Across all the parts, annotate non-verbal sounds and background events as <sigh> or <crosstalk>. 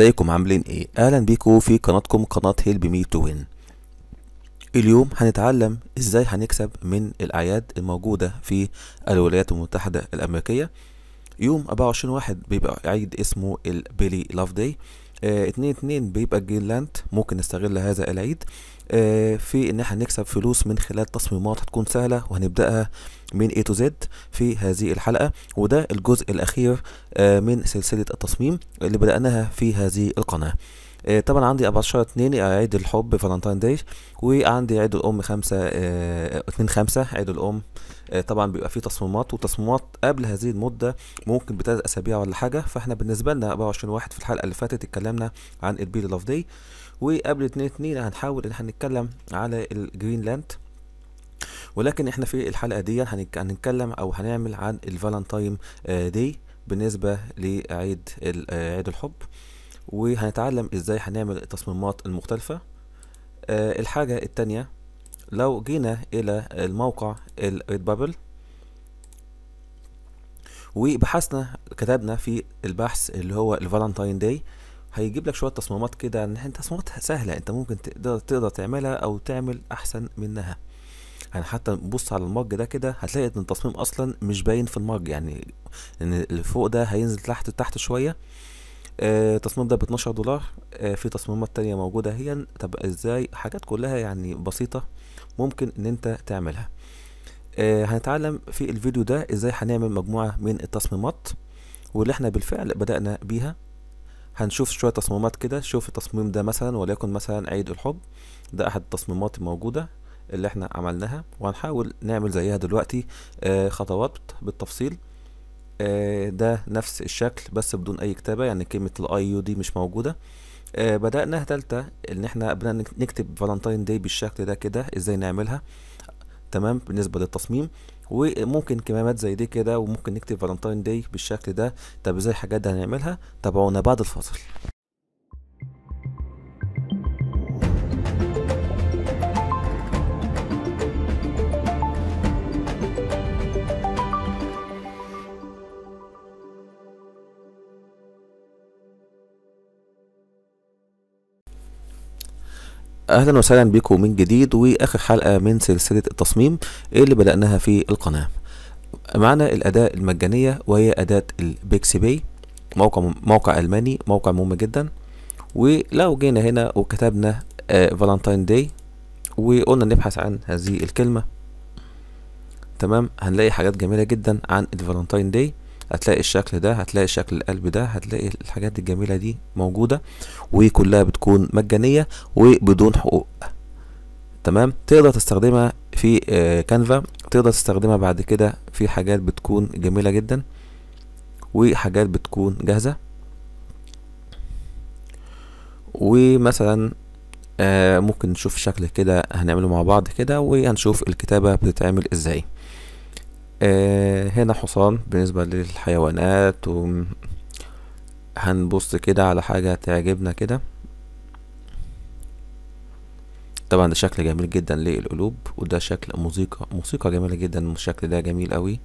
ازيكم عاملين ايه اهلا بيكم في قناتكم قناة هيلب مي تو وين اليوم هنتعلم ازاي هنكسب من الاعياد الموجودة في الولايات المتحدة الامريكية يوم 24 واحد بيبقى عيد اسمه البيلي لاف داي اتنين اتنين بيبقى جرينلاند ممكن نستغل هذا العيد آه، في ان احنا نكسب فلوس من خلال تصميمات هتكون سهله وهنبداها من A to Z في هذه الحلقه وده الجزء الاخير آه، من سلسله التصميم اللي بداناها في هذه القناه آه، طبعا عندي 14 2 عيد الحب فالنتاين داي وعندي عيد الام 5 2 5 عيد الام طبعا بيبقى فيه تصميمات وتصميمات قبل هذه المده ممكن بثلاث اسابيع ولا حاجه فاحنا بالنسبه لنا 24 واحد في الحلقه اللي فاتت اتكلمنا عن البيل لوف داي وقبل اتنين اتنين هنحاول ان هنتكلم على الجرينلاند ولكن احنا في الحلقه دي هنتكلم او هنعمل عن الفالنتاين دي بالنسبه لعيد عيد الحب وهنتعلم ازاي هنعمل التصميمات المختلفه آه، الحاجه التانية لو جينا الى الموقع الريد بابل وبحثنا كتبنا في البحث اللي هو الفالنتاين داي هيجيب لك شويه تصميمات كده ان تصميمات سهله انت ممكن تقدر تقدر تعملها او تعمل احسن منها يعني حتى بص على المج ده كده هتلاقي ان التصميم اصلا مش باين في المج يعني ان اللي فوق ده هينزل تحت تحت شويه آه التصميم ده ب 12 دولار آه في تصميمات تانية موجودة هي طب ازاي حاجات كلها يعني بسيطة ممكن ان انت تعملها آه هنتعلم في الفيديو ده ازاي هنعمل مجموعة من التصميمات واللي احنا بالفعل بدأنا بيها هنشوف شوية تصميمات كده شوف التصميم ده مثلا وليكن مثلا عيد الحب ده احد التصميمات الموجودة اللي احنا عملناها وهنحاول نعمل زيها دلوقتي آه خطوات بالتفصيل آه ده نفس الشكل بس بدون اي كتابة يعني كلمة الاي IU دي مش موجودة آه بدأنا تالتة ان احنا بدأنا نكتب فالنتاين داي بالشكل ده كده ازاي نعملها تمام بالنسبة للتصميم وممكن كمامات زي دي كده وممكن نكتب فالنتاين داي بالشكل ده طب ازاي الحاجات دي هنعملها تابعونا بعد الفاصل اهلا وسهلا بكم من جديد واخر حلقه من سلسله التصميم اللي بداناها في القناه معنا الاداه المجانيه وهي اداه البيكسي باي موقع موقع الماني موقع مهم جدا ولو جينا هنا وكتبنا فالنتاين آه، داي وقلنا نبحث عن هذه الكلمه تمام هنلاقي حاجات جميله جدا عن الفالنتاين داي هتلاقي الشكل ده هتلاقي شكل القلب ده هتلاقي الحاجات الجميلة دي موجودة وكلها بتكون مجانية وبدون حقوق تمام تقدر تستخدمها في كانفا آه، تقدر تستخدمها بعد كده في حاجات بتكون جميلة جدا وحاجات بتكون جاهزة ومثلا آه، ممكن نشوف شكل كده هنعمله مع بعض كده وهنشوف الكتابة بتتعمل ازاي آه، هنا حصان بالنسبة للحيوانات و هنبص كده على حاجة تعجبنا كده طبعا ده شكل جميل جدا للقلوب وده شكل موسيقى موسيقى جميلة جدا الشكل ده جميل قوي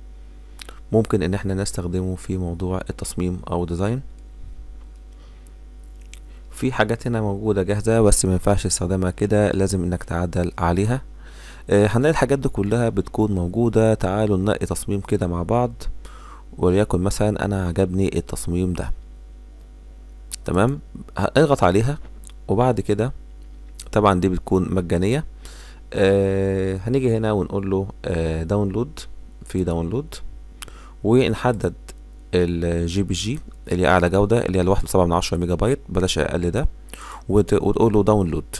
ممكن ان احنا نستخدمه في موضوع التصميم او ديزاين في حاجات هنا موجودة جاهزة بس مينفعش تستخدمها كده لازم انك تعدل عليها آه، هنلاقي الحاجات دي كلها بتكون موجودة تعالوا ننقي تصميم كده مع بعض وليكن مثلا انا عجبني التصميم ده تمام اضغط عليها وبعد كده طبعا دي بتكون مجانية آه هنيجي هنا ونقول له آه داونلود في داونلود ونحدد الجي بي جي اللي اعلى جودة اللي هي الواحد سبعة من عشرة ميجا بايت بلاش اقل ده وتقول له داونلود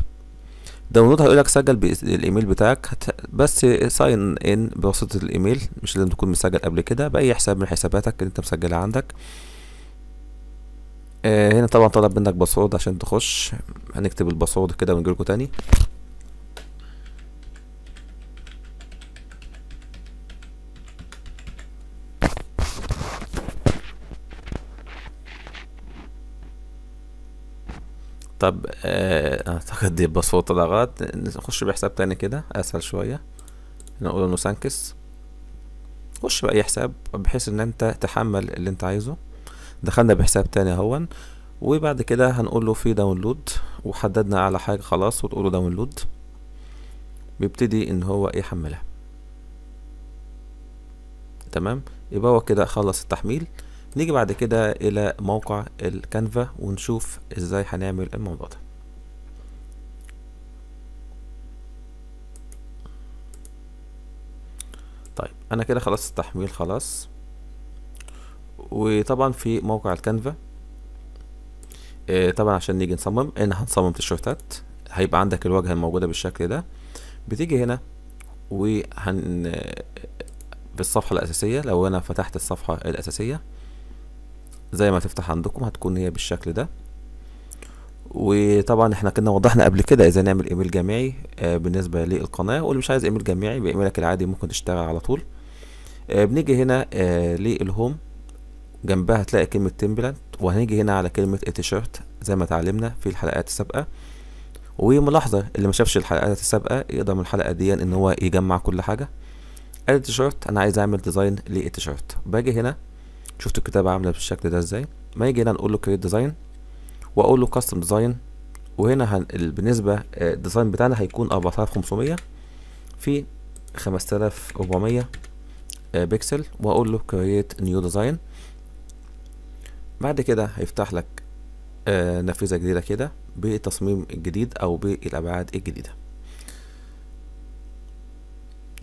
داونلود هيقول لك سجل بالايميل بتاعك بس ساين ان بواسطه الايميل مش لازم تكون مسجل قبل كده باي حساب من حساباتك اللي انت مسجلها عندك آه، هنا طبعا طلب منك باسورد عشان تخش هنكتب الباسورد كده ونجيلكوا تاني طب آه، اعتقد دي الباسورد لغات نخش بحساب تاني كده اسهل شويه نقول انه سانكس خش باي حساب بحيث ان انت تحمل اللي انت عايزه دخلنا بحساب تاني اهون وبعد كده هنقول له في داونلود وحددنا على حاجه خلاص وتقول له داونلود بيبتدي ان هو يحملها تمام يبقى هو كده خلص التحميل نيجي بعد كده الى موقع الكانفا ونشوف ازاي هنعمل الموضوع ده طيب انا كده خلصت التحميل خلاص وطبعا في موقع الكانفا آه، طبعا عشان نيجي نصمم انا هنصمم تيشرتات هيبقى عندك الواجهه الموجوده بالشكل ده بتيجي هنا وهن في الصفحه الاساسيه لو انا فتحت الصفحه الاساسيه زي ما تفتح عندكم هتكون هي بالشكل ده وطبعا احنا كنا وضحنا قبل كده ازاي نعمل ايميل جامعي آه، بالنسبه للقناه واللي مش عايز ايميل جامعي بايميلك العادي ممكن تشتغل على طول آه، بنيجي هنا آه، للهوم جنبها هتلاقي كلمه تمبلنت وهنيجي هنا على كلمه التيشيرت زي ما اتعلمنا في الحلقات السابقه وملاحظه اللي ما شافش الحلقات السابقه يقدر من الحلقه دي ان هو يجمع كل حاجه التيشيرت انا عايز اعمل ديزاين للتيشيرت باجي هنا شفت الكتابة عاملة بالشكل ده ازاي ما يجي هنا نقول له كريت ديزاين واقول له كاستم ديزاين وهنا هن... بالنسبة الديزاين آه، بتاعنا هيكون 4500 في 5400 بكسل آه، واقول له كريت نيو ديزاين بعد كده هيفتح لك آه، نافذة جديدة كده بالتصميم الجديد او بالابعاد الجديدة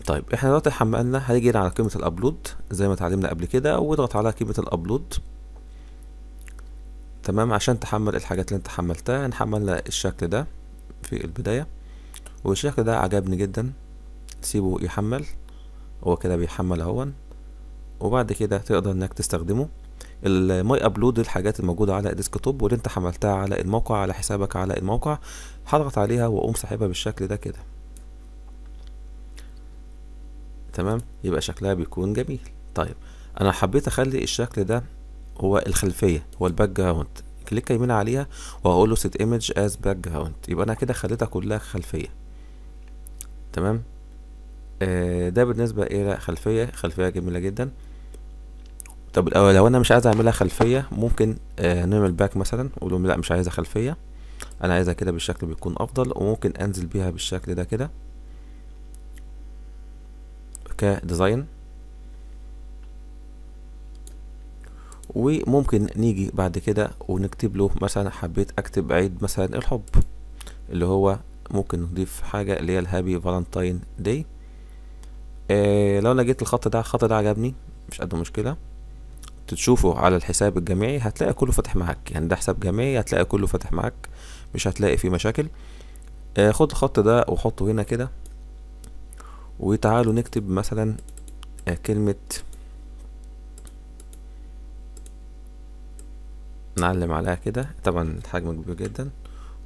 طيب احنا دلوقتي حملنا هنيجي على كلمة الابلود زي ما اتعلمنا قبل كده واضغط على كلمة الابلود تمام عشان تحمل الحاجات اللي انت حملتها هنحملنا الشكل ده في البداية والشكل ده عجبني جدا سيبه يحمل هو كده بيحمل اهون وبعد كده تقدر انك تستخدمه الماي ابلود الحاجات الموجوده على الديسكتوب واللي انت حملتها على الموقع على حسابك على الموقع هضغط عليها واقوم ساحبها بالشكل ده كده تمام يبقى شكلها بيكون جميل طيب انا حبيت اخلي الشكل ده هو الخلفيه هو الباك جراوند كليك يمين عليها واقول له سيت ايمج از باك جراوند يبقى انا كده خليتها كلها خلفيه تمام آه ده بالنسبه الى إيه؟ خلفيه خلفيه جميله جدا طب لو انا مش عايز اعملها خلفيه ممكن آه نعمل باك مثلا اقول لا مش عايزها خلفيه انا عايزها كده بالشكل بيكون افضل وممكن انزل بيها بالشكل ده كده كديزاين وممكن نيجي بعد كده ونكتب له مثلا حبيت اكتب عيد مثلا الحب اللي هو ممكن نضيف حاجة اللي هي الهابي فالنتاين داي آه لو انا جيت الخط ده الخط ده عجبني مش قد مشكلة تشوفه على الحساب الجامعي هتلاقي كله فاتح معاك يعني ده حساب جامعي هتلاقي كله فاتح معاك مش هتلاقي فيه مشاكل آه خد الخط ده وحطه هنا كده وتعالوا نكتب مثلا آه، كلمة نعلم عليها كده طبعا الحجم كبير جدا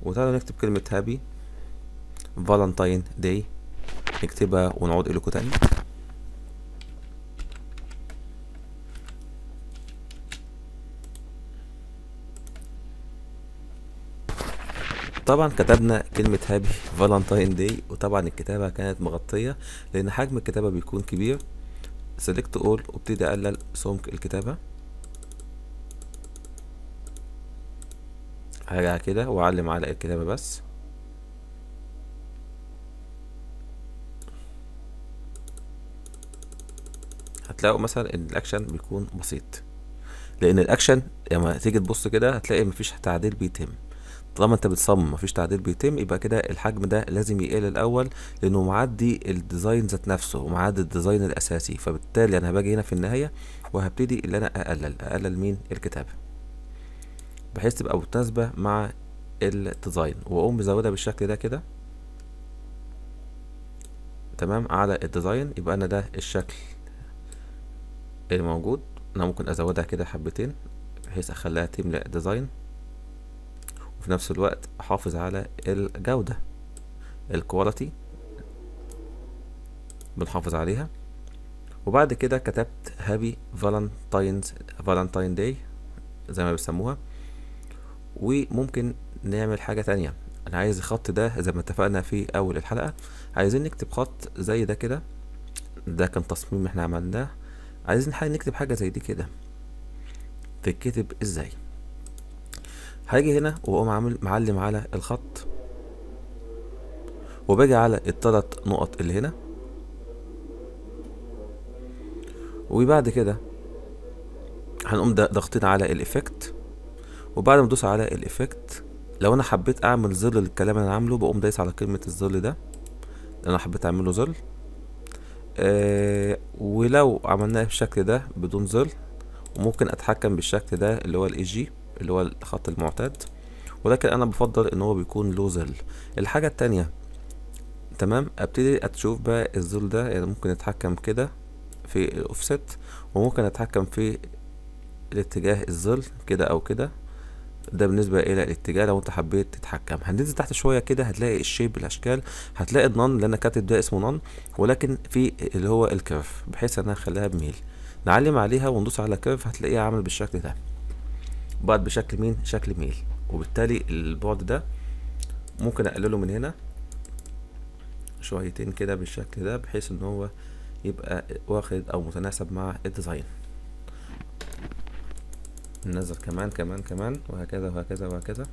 وتعالوا نكتب كلمة هابي فالنتاين داي نكتبها ونعود إليكم تاني طبعا كتبنا كلمة هابي فالنتاين داي وطبعا الكتابة كانت مغطية لأن حجم الكتابة بيكون كبير سلكت اول وابتدي أقلل سمك الكتابة هرجع كده وأعلم على الكتابة بس هتلاقوا مثلا ان الاكشن بيكون بسيط لان الاكشن لما تيجي تبص كده هتلاقي مفيش تعديل بيتم طالما انت بتصمم مفيش تعديل بيتم يبقى كده الحجم ده لازم يقل الاول لانه معدي الديزاين ذات نفسه ومعدي الديزاين الاساسي فبالتالي انا باجي هنا في النهايه وهبتدي ان انا اقلل اقلل مين الكتابه بحيث تبقى متناسبه مع الديزاين واقوم بزودها بالشكل ده كده تمام على الديزاين يبقى انا ده الشكل الموجود انا ممكن ازودها كده حبتين بحيث اخليها تملأ ديزاين وفي نفس الوقت احافظ على الجودة الكواليتي بنحافظ عليها وبعد كده كتبت هابي فالنتاينز فالنتاين داي زي ما بيسموها وممكن نعمل حاجة تانية انا عايز الخط ده زي ما اتفقنا في اول الحلقة عايزين نكتب خط زي ده كده ده كان تصميم احنا عملناه عايزين حاجة نكتب حاجة زي دي كده تتكتب ازاي هاجي هنا واقوم عامل معلم على الخط وباجي على التلات نقط اللي هنا وبعد كده هنقوم ضاغطين على الايفكت وبعد ما ادوس على الايفكت لو انا حبيت اعمل ظل للكلام اللي انا عامله بقوم دايس على كلمه الظل ده انا حبيت اعمله ظل آه ولو عملناه بالشكل ده بدون ظل وممكن اتحكم بالشكل ده اللي هو الاي جي اللي هو الخط المعتاد ولكن انا بفضل ان هو بيكون له ظل الحاجه التانية تمام ابتدي اشوف بقى الظل ده يعني ممكن اتحكم كده في الاوفست وممكن اتحكم في الاتجاه الظل كده او كده ده بالنسبة الى الاتجاه لو انت حبيت تتحكم هننزل تحت شوية كده هتلاقي الشيب الاشكال هتلاقي النن اللي انا كاتب ده اسمه نن ولكن في اللي هو الكيرف بحيث ان انا اخليها بميل نعلم عليها وندوس على كيرف هتلاقيها عامل بالشكل ده بعد بشكل مين شكل ميل وبالتالي البعد ده ممكن اقلله من هنا شويتين كده بالشكل ده بحيث ان هو يبقى واخد او متناسب مع الديزاين ننزل كمان كمان كمان وهكذا وهكذا وهكذا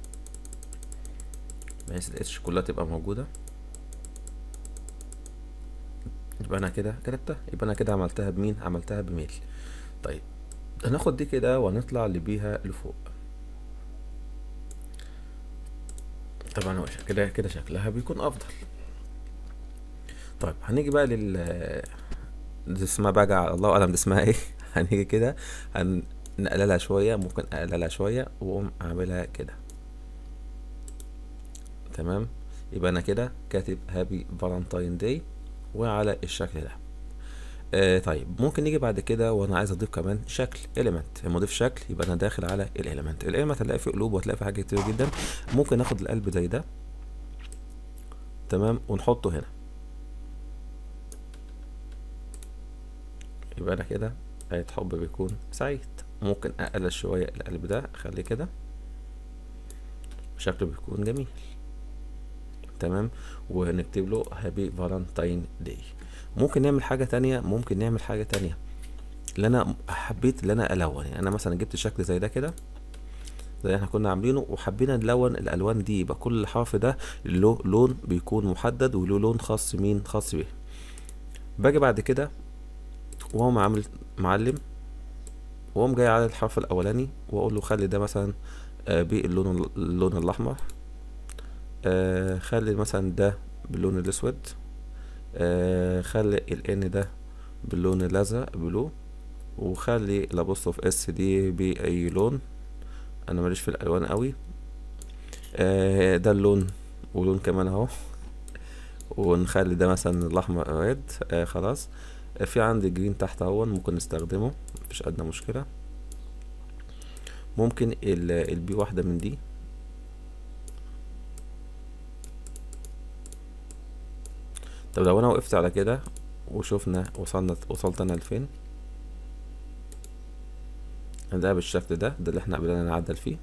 بحيث الاتش كلها تبقى موجوده يبقى انا كده كتبتها يبقى انا كده عملتها بمين عملتها بميل طيب هناخد دي كده ونطلع اللي بيها لفوق طبعا هو كده كده شكلها بيكون افضل طيب هنيجي بقى لل دي اسمها بقى الله اعلم دي اسمها ايه <laughs> هنيجي كده هنقللها شويه ممكن اقللها شويه واقوم اعملها كده تمام يبقى انا كده كاتب هابي فالنتاين داي وعلى الشكل ده آه طيب ممكن نيجي بعد كده وانا عايز اضيف كمان شكل ايليمنت لما اضيف شكل يبقى انا داخل على الايليمنت الايليمنت هتلاقي فيه قلوب وهتلاقي فيه حاجات كتير جدا ممكن ناخد القلب زي ده تمام ونحطه هنا يبقى انا كده آية حب بيكون سعيد ممكن اقلل شوية القلب ده اخليه كده شكله بيكون جميل تمام ونكتب له هابي فالنتاين داي ممكن نعمل حاجه تانية ممكن نعمل حاجه تانية اللي انا حبيت اللي انا الون يعني انا مثلا جبت شكل زي ده كده زي احنا كنا عاملينه وحبينا نلون الالوان دي يبقى كل حرف ده له لون بيكون محدد وله لون خاص مين خاص بيه باجي بعد كده واقوم عامل معلم واقوم جاي على الحرف الاولاني واقول له خلي ده مثلا آه، باللون اللون الاحمر آه، خلي مثلا ده باللون الاسود آه، خلي الان ده باللون الازرق بلو وخلي الابوستروف اس دي باي لون انا ماليش في الالوان قوي آه ده اللون ولون كمان اهو ونخلي ده مثلا الاحمر ريد آه خلاص آه في عندي جرين تحت اهو ممكن نستخدمه مفيش ادنى مشكله ممكن البي واحده من دي طب لو انا وقفت على كده وشوفنا وصلنا وصلت انا لفين ده بالشكل ده ده اللي احنا قبلنا نعدل فيه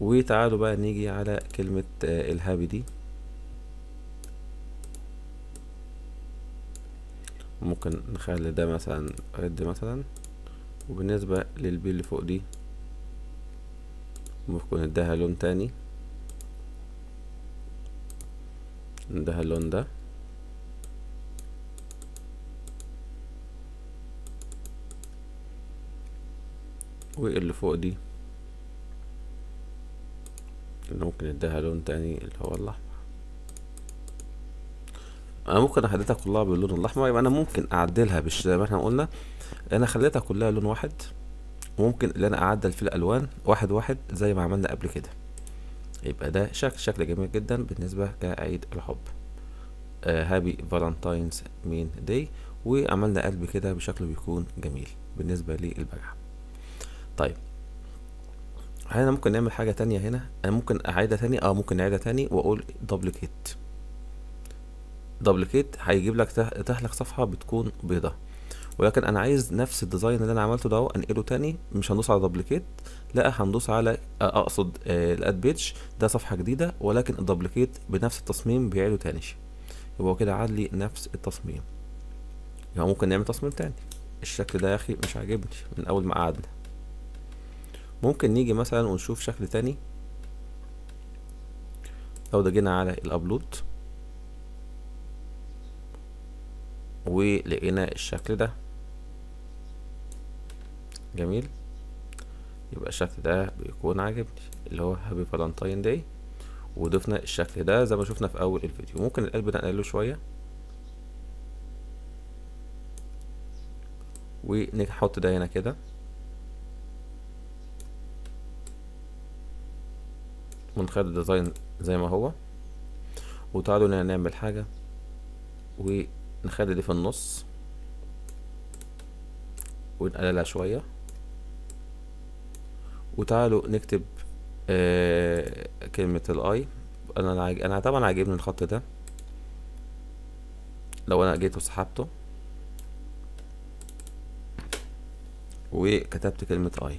وتعالوا بقى نيجي على كلمة آه، الهابي دي ممكن نخلي ده مثلا رد مثلا وبالنسبة للبي اللي فوق دي ممكن نديها لون تاني ده اللون ده واللي فوق دي اللي ممكن اديها لون تاني اللي هو الاحمر انا ممكن اخليتها كلها باللون الاحمر يبقى انا ممكن اعدلها بش زي ما احنا قلنا انا خليتها كلها لون واحد وممكن ان انا اعدل في الالوان واحد واحد زي ما عملنا قبل كده يبقى ده شكل شكل جميل جدا بالنسبة كعيد الحب هابي فالنتاينز مين داي وعملنا قلب كده بشكل بيكون جميل بالنسبة للبجعة طيب هنا ممكن نعمل حاجة تانية هنا انا ممكن اعيدها تاني اه ممكن اعيدها تاني واقول دبليكيت دبليكيت هيجيب لك تحلق صفحة بتكون بيضة ولكن انا عايز نفس الديزاين اللي انا عملته ده انقله تاني مش هندوس على دبليكيت لا هندوس على آه، اقصد آه، الاد بيتش ده صفحه جديده ولكن الدبليكيت بنفس التصميم بيعيده تاني يبقى هو كده عاد لي نفس التصميم يبقى ممكن نعمل تصميم تاني الشكل ده يا اخي مش عاجبني من اول ما قعدنا ممكن نيجي مثلا ونشوف شكل تاني لو ده جينا على الابلود ولقينا الشكل ده جميل يبقى الشكل ده بيكون عاجبني اللي هو هابي فالنتاين داي وضفنا الشكل ده زي ما شفنا في اول الفيديو ممكن القلب ده نقلله شويه ونحط ده هنا كده ونخلي الديزاين زي ما هو وتعالوا نعمل حاجه ونخلي دي في النص ونقللها شويه وتعالوا نكتب آه كلمة الاي انا عاج... انا طبعا عاجبني الخط ده لو انا جيت وسحبته وكتبت كلمة اي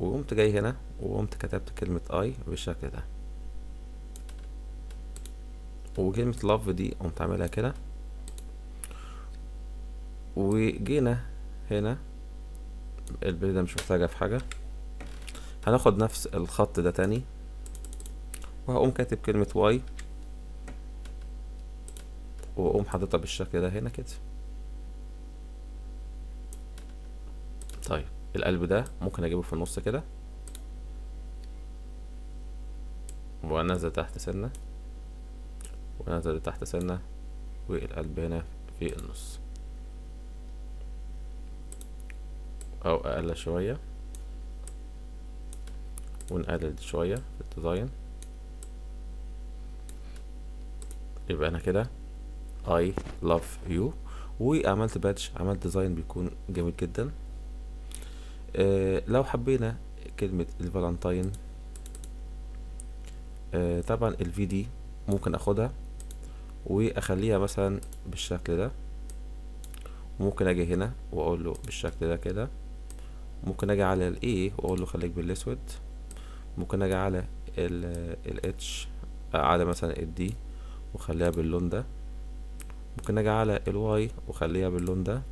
وقمت جاي هنا وقمت كتبت كلمة اي بالشكل ده وكلمة لاف دي قمت عاملها كده وجينا هنا البيضة مش محتاجة في حاجة هناخد نفس الخط ده تاني وهقوم كاتب كلمة واي واقوم حاططها بالشكل ده هنا كده طيب القلب ده ممكن اجيبه في النص كده وانزل تحت سنة وانزل تحت سنة والقلب هنا في النص او اقل شوية ونقلل شوية في الديزاين يبقى انا كده I love you وعملت باتش عملت ديزاين بيكون جميل جدا آه لو حبينا كلمة الفالنتاين آه طبعا الفي دي ممكن اخدها واخليها مثلا بالشكل ده ممكن اجي هنا واقول له بالشكل ده كده ممكن اجي على الاي e واقول له خليك بالاسود ممكن اجي على الاتش على مثلا الدي وخليها باللون ده ممكن اجي على الواي وخليها باللون ده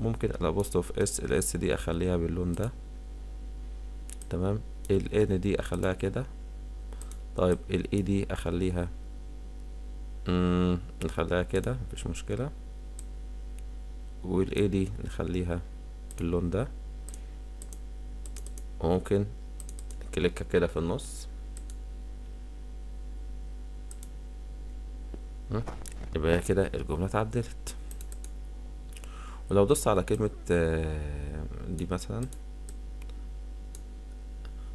ممكن اوف اس الاس دي اخليها باللون ده تمام الان دي اخليها كده طيب الاي e دي اخليها امم نخليها كده مفيش مشكله والاي دي نخليها باللون ده وممكن كليكها كده في النص يبقى كده الجملة اتعدلت ولو دوست على كلمة آه، دي مثلا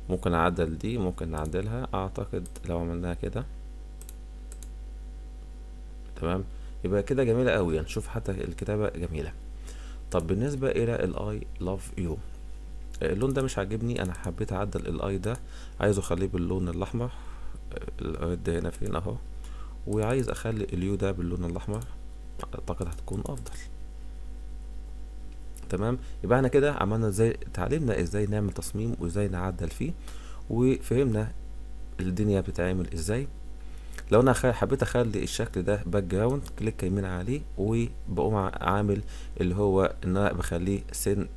ممكن اعدل دي ممكن نعدلها اعتقد لو عملناها كده تمام يبقى كده جميلة قوي هنشوف حتى الكتابة جميلة طب بالنسبة الى I love you آه، اللون ده مش عاجبني انا حبيت اعدل I ده عايزه اخليه باللون الاحمر آه، الايات ده هنا فين اهو وعايز اخلي U ده باللون الاحمر اعتقد هتكون افضل تمام يبقى احنا كده عملنا ازاي اتعلمنا ازاي نعمل تصميم وازاي نعدل فيه وفهمنا الدنيا بتتعمل ازاي لو انا حبيت اخلي الشكل ده باك جراوند كليك يمين عليه وبقوم عامل اللي هو ان انا بخليه سن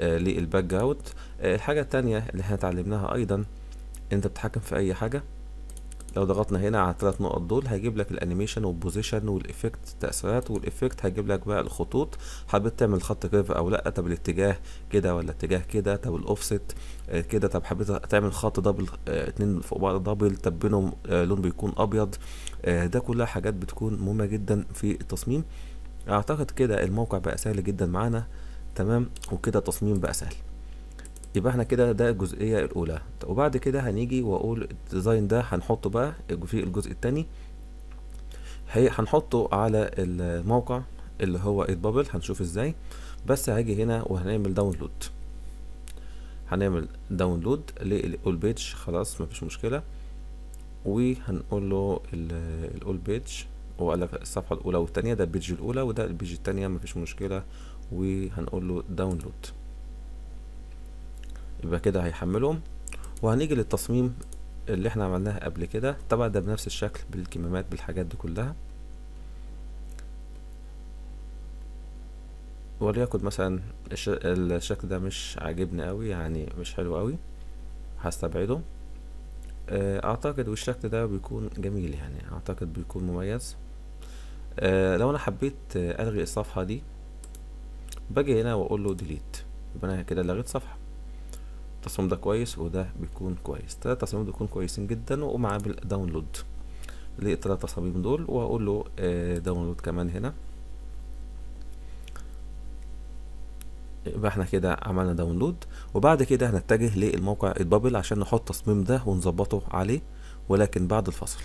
للباك جراوند الحاجه التانية اللي احنا اتعلمناها ايضا انت بتتحكم في اي حاجه لو ضغطنا هنا على الثلاث نقط دول هيجيب لك الانيميشن والبوزيشن والافكت تاثيرات والافكت هيجيب لك بقى الخطوط حبيت تعمل خط كيرف او لا طب الاتجاه كده ولا اتجاه كده طب الاوفست آه، كده طب حبيت تعمل خط دبل آه، اتنين فوق بعض دبل طب بينهم آه، لون بيكون ابيض ده كلها حاجات بتكون مهمه جدا في التصميم اعتقد كده الموقع بقى سهل جدا معانا تمام وكده التصميم بقى سهل يبقى احنا كده ده الجزئيه الاولى وبعد كده هنيجي واقول الديزاين ده هنحطه بقى في الجزء الثاني هنحطه على الموقع اللي هو بابل هنشوف ازاي بس هاجي هنا وهنعمل داونلود هنعمل داونلود للاول بيج خلاص مفيش مشكله وهنقول له الاول بيج هو قال لك الصفحه الاولى والثانيه ده البيج الاولى وده البيج الثانيه مفيش مشكله وهنقول له داونلود يبقى كده هيحملهم وهنيجي للتصميم اللي احنا عملناه قبل كده طبعا ده بنفس الشكل بالكمامات بالحاجات دي كلها وليكن مثلا الشكل ده مش عاجبني قوي يعني مش حلو قوي هستبعده آه، اعتقد والشكل ده بيكون جميل يعني اعتقد بيكون مميز أه لو انا حبيت الغي الصفحه دي باجي هنا واقول له ديليت يبقى انا كده لغيت صفحه التصميم ده كويس وده بيكون كويس تلات تصاميم بيكون كويسين جدا ومعاه بالداونلود للتلات تصاميم دول وهقول له داونلود آه، كمان هنا يبقى احنا كده عملنا داونلود وبعد كده هنتجه للموقع البابل عشان نحط التصميم ده ونظبطه عليه ولكن بعد الفصل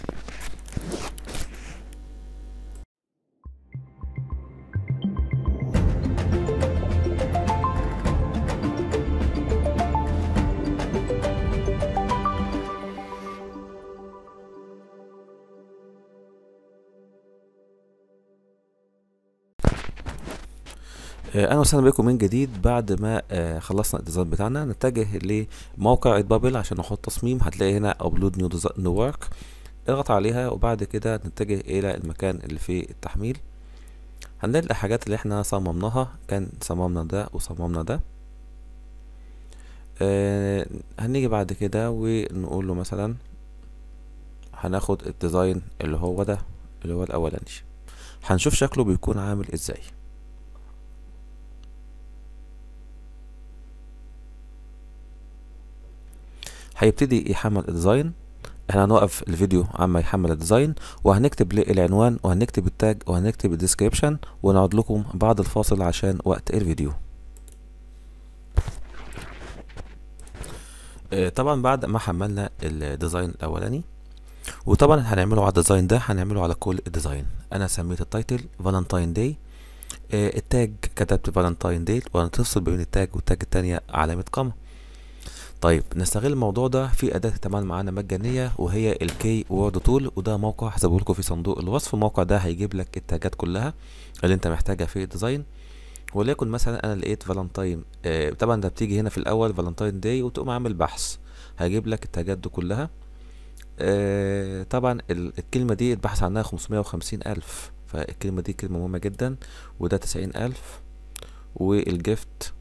آه، اهلا وسهلا بكم من جديد بعد ما آه، خلصنا الديزاين بتاعنا نتجه لموقع بابل عشان نحط تصميم هتلاقي هنا ابلود نيو ورك اضغط عليها وبعد كده نتجه الى المكان اللي فيه التحميل هنلاقي الحاجات اللي احنا صممناها كان صممنا ده وصممنا ده آه، هنيجي بعد كده ونقول له مثلا هناخد الديزاين اللي هو ده اللي هو الاولاني هنشوف شكله بيكون عامل ازاي هيبتدي يحمل الديزاين احنا هنوقف الفيديو عما يحمل الديزاين وهنكتب العنوان وهنكتب التاج وهنكتب الديسكريبشن ونقعد لكم بعد الفاصل عشان وقت الفيديو آه، طبعا بعد ما حملنا الديزاين الاولاني وطبعا هنعمله على الديزاين ده هنعمله على كل الديزاين انا سميت التايتل فالنتاين داي آه، التاج كتبت فالنتاين داي وهنفصل بين التاج والتاج التانية علامة قمر طيب نستغل الموضوع ده في اداه كمان معانا مجانيه وهي الكي وورد تول وده موقع هسيبه لكم في صندوق الوصف الموقع ده هيجيب لك التاجات كلها اللي انت محتاجها في الديزاين وليكن مثلا انا لقيت فالنتاين آه طبعا ده بتيجي هنا في الاول فالنتاين داي وتقوم عامل بحث هجيب لك التاجات دي كلها آه طبعا الكلمه دي البحث عنها 550 الف فالكلمه دي كلمه مهمه جدا وده 90 الف والجفت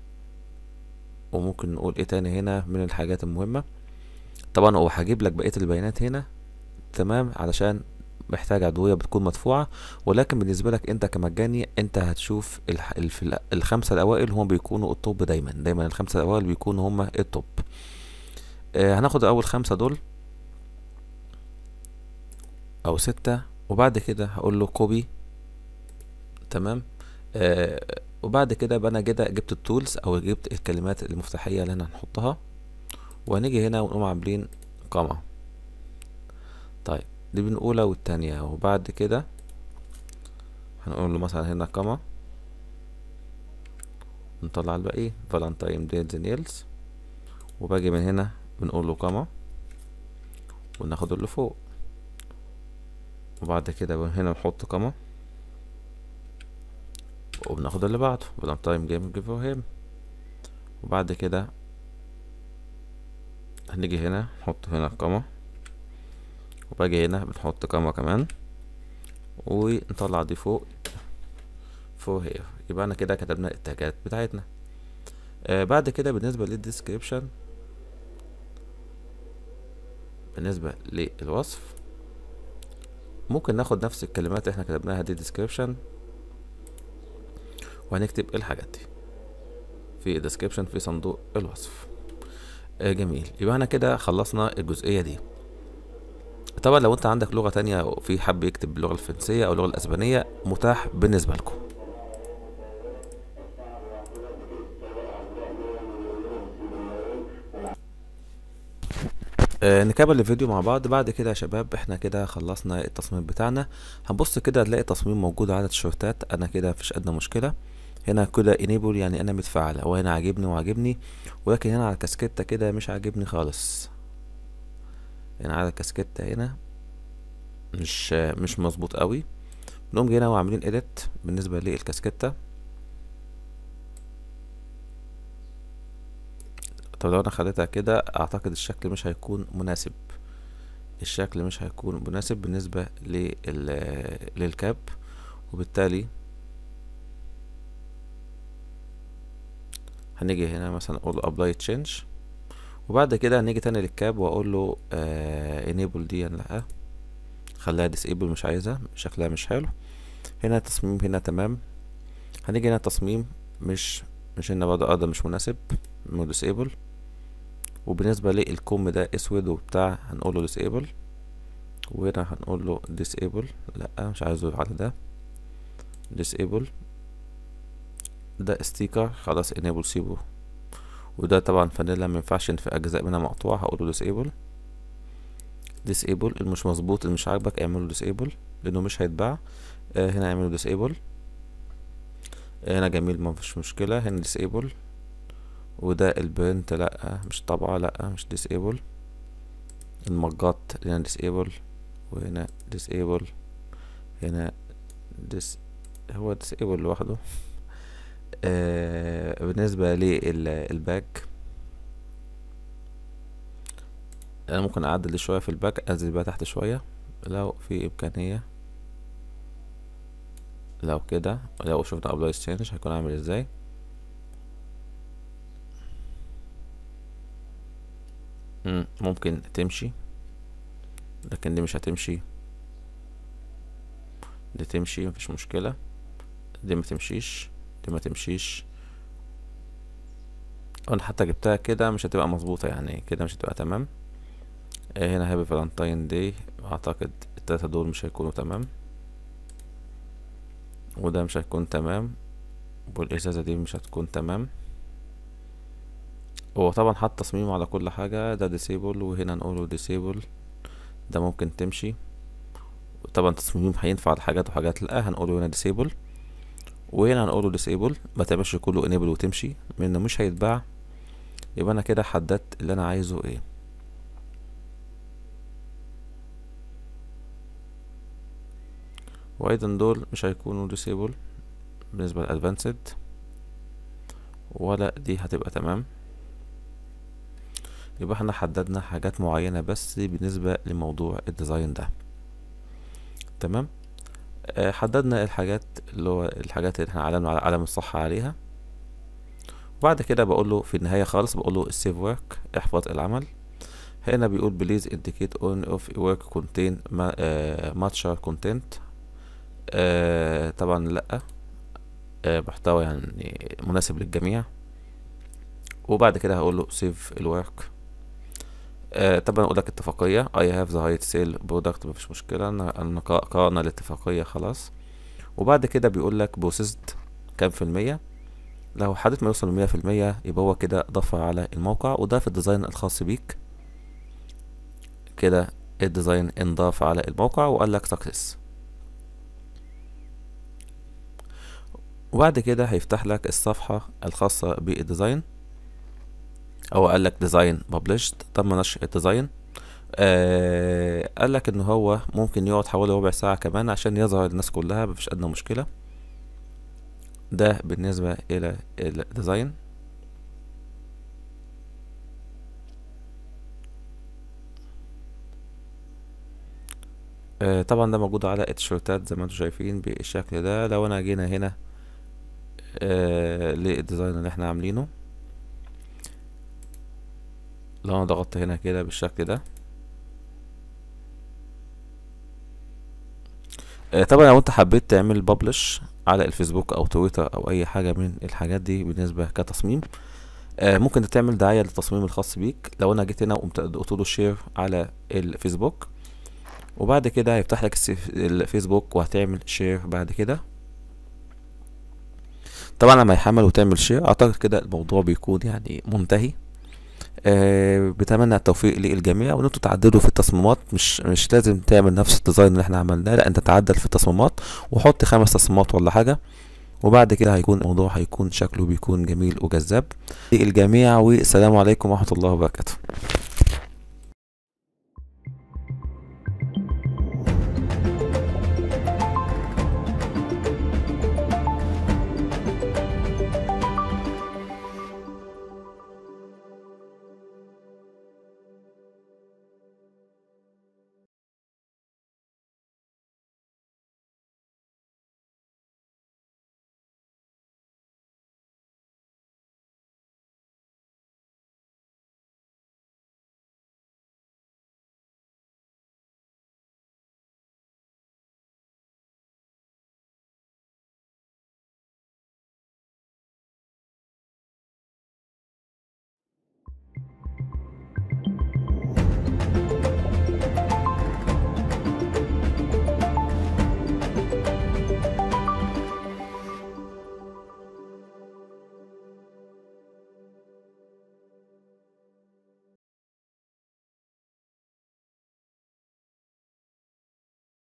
وممكن نقول ايه تاني هنا من الحاجات المهمة طبعا هو هجيب لك بقية البيانات هنا تمام علشان محتاج عضوية بتكون مدفوعة ولكن بالنسبة لك انت كمجاني انت هتشوف الح... الف... الخمسة الاوائل هم بيكونوا الطب دايما دايما الخمسة الاوائل بيكونوا هم الطب آه هناخد اول خمسة دول او ستة وبعد كده هقول له كوبي تمام آه وبعد كده بقى انا كده جبت التولز او جبت الكلمات المفتاحيه اللي احنا هنحطها وهنيجي هنا ونقوم عاملين قامه طيب دي الاولى والثانيه وبعد كده هنقول له مثلا هنا قامه نطلع الباقي فالنتاين ديلز نيلز وباجي من هنا بنقول له قامه وناخد اللي فوق وبعد كده هنا نحط قامه وبناخد اللي بعده بلان تايم جيم جيف هيم وبعد كده هنيجي هنا نحط هنا القامة وباجي هنا بنحط قامة كمان ونطلع دي فوق فوق هي يبقى انا كده كتبنا التاجات بتاعتنا آه بعد كده بالنسبة للديسكريبشن بالنسبة للوصف ممكن ناخد نفس الكلمات اللي احنا كتبناها دي ديسكريبشن وهنكتب إيه الحاجات دي في ديسكريبشن في صندوق الوصف آه جميل يبقى احنا كده خلصنا الجزئيه دي طبعا لو انت عندك لغه تانية في حب يكتب باللغه الفرنسيه او اللغه الاسبانيه متاح بالنسبه لكم آه، نكمل الفيديو مع بعض بعد كده يا شباب احنا كده خلصنا التصميم بتاعنا هنبص كده هتلاقي التصميم موجود على التيشيرتات انا كده مفيش ادنى مشكله هنا كده enable يعني انا متفاعله هو هنا عاجبني وعاجبني ولكن هنا على الكاسكيته كده مش عاجبني خالص هنا على الكاسكيته هنا مش مش مظبوط قوي نقوم جينا وعاملين edit بالنسبه للكاسكتة طب لو انا خليتها كده اعتقد الشكل مش هيكون مناسب الشكل مش هيكون مناسب بالنسبة للكاب وبالتالي هنيجي هنا مثلا اقول ابلاي تشينج وبعد كده هنيجي تاني للكاب واقول له انيبل آه، دي دي يعني لا خليها ديسيبل مش عايزها شكلها مش حلو هنا تصميم هنا تمام هنيجي هنا تصميم مش مش هنا بقى آه ده مش مناسب انه ديسيبل وبالنسبه للكم ده اسود وبتاع هنقوله ديسيبل وهنا هنقول له ديسيبل لا مش عايزه على ده ديسيبل ده استيكر خلاص انيبل سيبه وده طبعا فانيلا مينفعش ان في اجزاء منها مقطوعة هقوله ديسيبل اللي المش مظبوط اللي مش عاجبك اعمله ديسيبل لانه مش هيتباع آه هنا اعمله ديسيبل آه هنا جميل مفيش مشكلة هنا ديسيبل وده البرنت لأ مش طبعة لأ مش ديسيبل المجات هنا ديسيبل وهنا ديسيبل هنا ديس هو ديسيبل لوحده آه بالنسبة للباك انا ممكن اعدل شوية في الباك انزل بقى تحت شوية لو في امكانية لو كده لو شفنا ابلاي تشينج هيكون عامل ازاي ممكن تمشي لكن دي مش هتمشي دي تمشي مفيش مشكلة دي ما تمشيش دي ما تمشيش انا حتى جبتها كده مش هتبقى مظبوطه يعني كده مش هتبقى تمام آه، هنا هابي فالنتاين داي اعتقد التلاتة دول مش هيكونوا تمام وده مش هيكون تمام والازازه دي مش هتكون تمام هو طبعا حط تصميم على كل حاجه ده ديسيبل وهنا نقوله ديسيبل ده ممكن تمشي طبعا تصميم هينفع لحاجات وحاجات لا هنقوله هنا ديسيبل وهنا هنقوله ديسيبل ما تعملش كله انيبل وتمشي لانه مش هيتباع يبقى انا كده حددت اللي انا عايزه ايه وايضا دول مش هيكونوا ديسيبل بالنسبة للادفانسد ولا دي هتبقى تمام يبقى احنا حددنا حاجات معينة بس بالنسبة لموضوع الديزاين ده تمام آه، حددنا الحاجات اللي هو الحاجات اللي احنا علمنا علم الصحة عليها وبعد كده بقول له في النهاية خالص بقول له السيف ورك احفظ العمل هنا بيقول بليز indicate on of work contain ماتشر آه، content آه، طبعا لأ آه محتوى يعني مناسب للجميع وبعد كده هقول له سيف الورك آه طبعا اقول لك اتفاقيه اي هاف ذا هايت سيل برودكت مفيش مشكله انا قرانا الاتفاقيه خلاص وبعد كده بيقول لك بوسست كام في الميه لو حدث ما يوصل لمية في المية يبقى هو كده ضاف على الموقع وده في الديزاين الخاص بيك كده الديزاين انضاف على الموقع وقال لك سكسس وبعد كده هيفتح لك الصفحة الخاصة بالديزاين هو قال لك ديزاين ببلشت تم نشر الديزاين آه، قال لك ان هو ممكن يقعد حوالي ربع ساعه كمان عشان يظهر للناس كلها مفيش ادنى مشكله ده بالنسبه الى الديزاين آه، طبعا ده موجود على التيشيرتات زي ما انتم شايفين بالشكل ده لو انا جينا هنا آه، للديزاين اللي احنا عاملينه لو انا ضغطت هنا كده بالشكل ده آه، طبعا لو انت حبيت تعمل ببلش على الفيسبوك او تويتر او اي حاجه من الحاجات دي بالنسبه كتصميم آه، ممكن تعمل دعايه للتصميم الخاص بيك لو انا جيت هنا وقمت قلت له شير على الفيسبوك وبعد كده هيفتح لك الفيسبوك وهتعمل شير بعد كده طبعا لما يحمل وتعمل شير اعتقد كده الموضوع بيكون يعني منتهي آه، بتمنى التوفيق للجميع وان انتوا تعدلوا في التصميمات مش مش لازم تعمل نفس الديزاين اللي احنا عملناه لا انت تعدل في التصميمات وحط خمس تصميمات ولا حاجه وبعد كده هيكون الموضوع هيكون شكله بيكون جميل وجذاب للجميع والسلام عليكم ورحمه الله وبركاته